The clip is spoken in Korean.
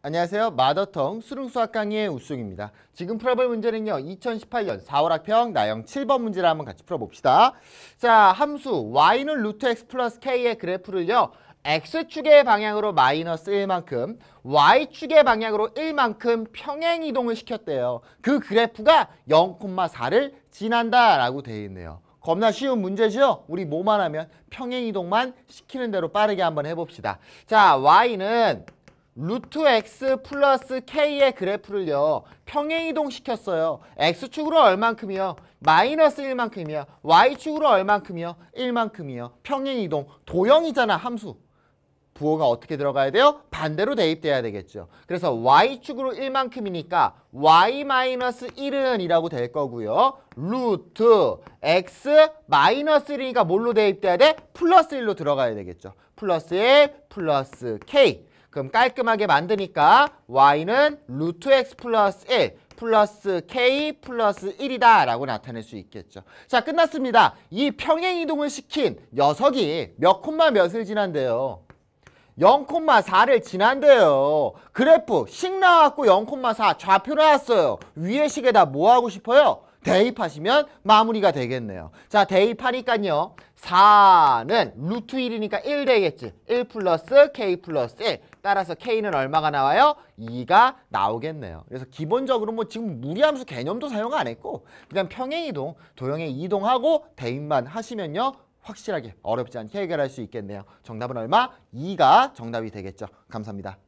안녕하세요. 마더텅 수능수학 강의의 우승입니다. 지금 풀어볼 문제는요. 2018년 4월 학평 나영 7번 문제를 한번 같이 풀어봅시다. 자, 함수 y는 루트 x 플러스 k의 그래프를요. x축의 방향으로 마이너스 1만큼 y축의 방향으로 1만큼 평행이동을 시켰대요. 그 그래프가 0,4를 지난다라고 되어 있네요. 겁나 쉬운 문제죠? 우리 뭐만 하면 평행이동만 시키는 대로 빠르게 한번 해봅시다. 자, y는 루트 x 플러스 k의 그래프를요 평행이동 시켰어요 x축으로 얼만큼이요? 마이너스 1만큼이요 y축으로 얼만큼이요? 1만큼이요 평행이동 도형이잖아 함수 부호가 어떻게 들어가야 돼요? 반대로 대입돼야 되겠죠 그래서 y축으로 1만큼이니까 y-1은 이라고 될 거고요 루트 x 마이너스 1이니까 뭘로 대입돼야 돼? 플러스 1로 들어가야 되겠죠 플러스 1 플러스 k 그럼 깔끔하게 만드니까 y는 루트 x 플러스 1 플러스 k 플러스 1이다 라고 나타낼 수 있겠죠. 자 끝났습니다. 이 평행이동을 시킨 녀석이 몇 콤마 몇을 지난대요. 0,4를 지난대요. 그래프 식 나왔고 0,4 좌표 나왔어요. 위의 식에다 뭐 하고 싶어요? 대입하시면 마무리가 되겠네요. 자, 대입하니까요. 4는 루트 1이니까 1 되겠지. 1 플러스 k 플러스 1. 따라서 k는 얼마가 나와요? 2가 나오겠네요. 그래서 기본적으로 뭐 지금 무리함수 개념도 사용 안 했고 그냥 평행이동, 도형의 이동하고 대입만 하시면요. 확실하게 어렵지 않게 해결할 수 있겠네요. 정답은 얼마? 2가 정답이 되겠죠. 감사합니다.